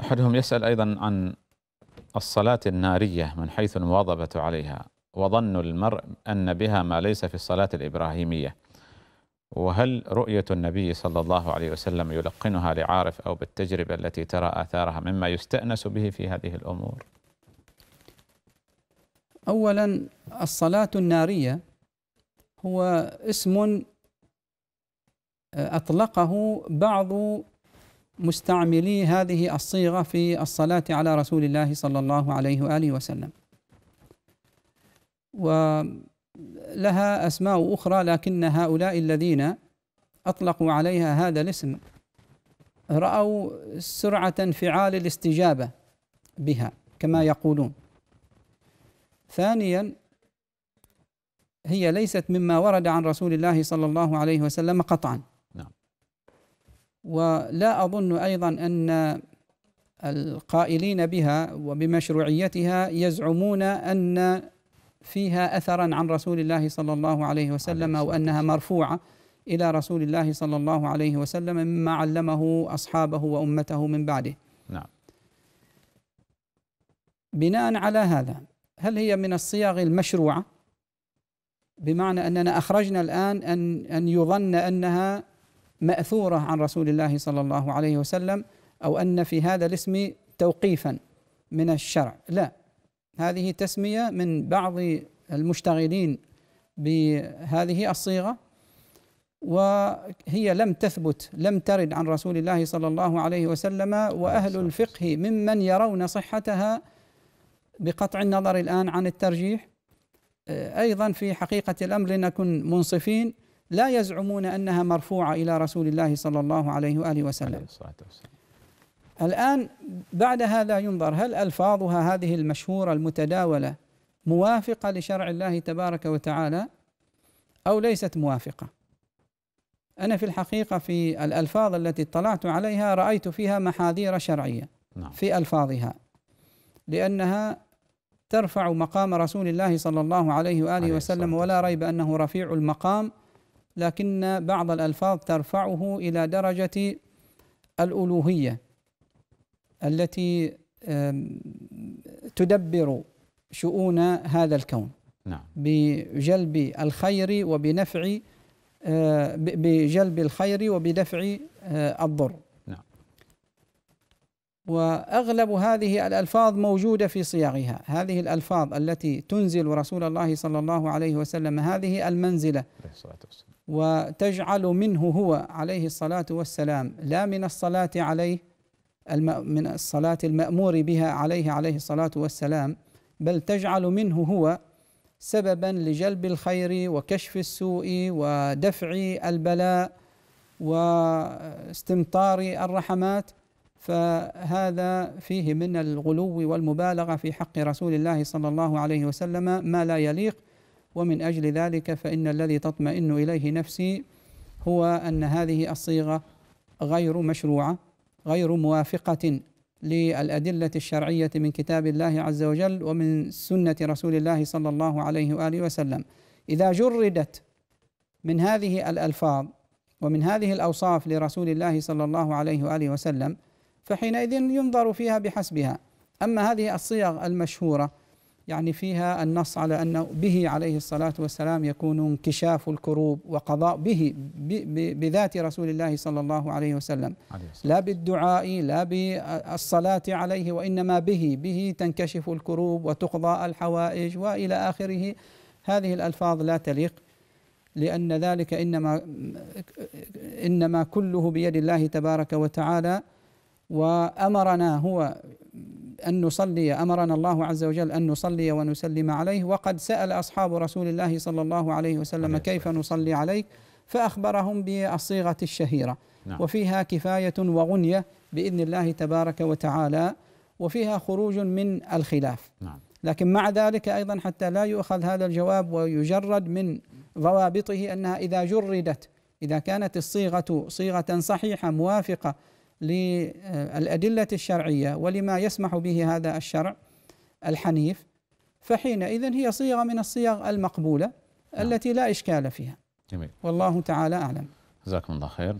أحدهم يسأل أيضا عن الصلاة النارية من حيث المواظبة عليها وظن المرء أن بها ما ليس في الصلاة الإبراهيمية وهل رؤية النبي صلى الله عليه وسلم يلقنها لعارف أو بالتجربة التي ترى آثارها مما يستأنس به في هذه الأمور أولا الصلاة النارية هو اسم آه، أطلقه بعض مستعملي هذه الصيغة في الصلاة على رسول الله صلى الله عليه وآله وسلم ولها أسماء أخرى لكن هؤلاء الذين أطلقوا عليها هذا الاسم رأوا سرعة انفعال الاستجابة بها كما يقولون ثانيا هي ليست مما ورد عن رسول الله صلى الله عليه وسلم قطعا ولا أظن أيضا أن القائلين بها وبمشروعيتها يزعمون أن فيها أثرا عن رسول الله صلى الله عليه وسلم أو أنها مرفوعة إلى رسول الله صلى الله عليه وسلم مما علمه أصحابه وأمته من بعده نعم بناء على هذا هل هي من الصيغ المشروعة بمعنى أننا أخرجنا الآن أن أن يظن أنها ماثوره عن رسول الله صلى الله عليه وسلم او ان في هذا الاسم توقيفا من الشرع لا هذه تسميه من بعض المشتغلين بهذه الصيغه وهي لم تثبت لم ترد عن رسول الله صلى الله عليه وسلم واهل الفقه ممن يرون صحتها بقطع النظر الان عن الترجيح ايضا في حقيقه الامر لنكن منصفين لا يزعمون انها مرفوعه الى رسول الله صلى الله عليه واله وسلم. عليه الصلاه والسلام. الان بعد هذا ينظر هل الفاظها هذه المشهوره المتداوله موافقه لشرع الله تبارك وتعالى او ليست موافقه. انا في الحقيقه في الالفاظ التي اطلعت عليها رايت فيها محاذير شرعيه نعم. في الفاظها لانها ترفع مقام رسول الله صلى الله عليه واله عليه وسلم ولا ريب انه رفيع المقام لكن بعض الألفاظ ترفعه إلى درجة الألوهية التي تدبر شؤون هذا الكون نعم. بجلب الخير وبنفع آه، بجلب الخير وبدفع آه، الضر نعم. وأغلب هذه الألفاظ موجودة في صياغها هذه الألفاظ التي تنزل رسول الله صلى الله عليه وسلم هذه المنزلة وتجعل منه هو عليه الصلاة والسلام لا من الصلاة عليه من الصلاة المأمور بها عليه عليه الصلاة والسلام بل تجعل منه هو سببا لجلب الخير وكشف السوء ودفع البلاء واستمطار الرحمات فهذا فيه من الغلو والمبالغه في حق رسول الله صلى الله عليه وسلم ما لا يليق ومن أجل ذلك فإن الذي تطمئن إليه نفسي هو أن هذه الصيغة غير مشروعة غير موافقة للأدلة الشرعية من كتاب الله عز وجل ومن سنة رسول الله صلى الله عليه وآله وسلم إذا جردت من هذه الألفاظ ومن هذه الأوصاف لرسول الله صلى الله عليه وآله وسلم فحينئذ ينظر فيها بحسبها أما هذه الصيغ المشهورة يعني فيها النص على أن به عليه الصلاة والسلام يكون انكشاف الكروب وقضاء به بذات رسول الله صلى الله عليه وسلم لا بالدعاء لا بالصلاة عليه وإنما به به تنكشف الكروب وتقضى الحوائج وإلى آخره هذه الألفاظ لا تليق لأن ذلك إنما إنما كله بيد الله تبارك وتعالى وأمرنا هو أن نصلي أمرنا الله عز وجل أن نصلي ونسلم عليه وقد سأل أصحاب رسول الله صلى الله عليه وسلم كيف نصلي عليك فأخبرهم بالصيغة الشهيرة نعم. وفيها كفاية وغنية بإذن الله تبارك وتعالى وفيها خروج من الخلاف نعم. لكن مع ذلك أيضا حتى لا يؤخذ هذا الجواب ويجرد من ضوابطه أنها إذا جردت إذا كانت الصيغة صيغة صحيحة موافقة للأدلة الشرعية ولما يسمح به هذا الشرع الحنيف فحينئذ هي صيغة من الصيغ المقبولة نعم. التي لا إشكال فيها والله تعالى أعلم جزاكم الله خير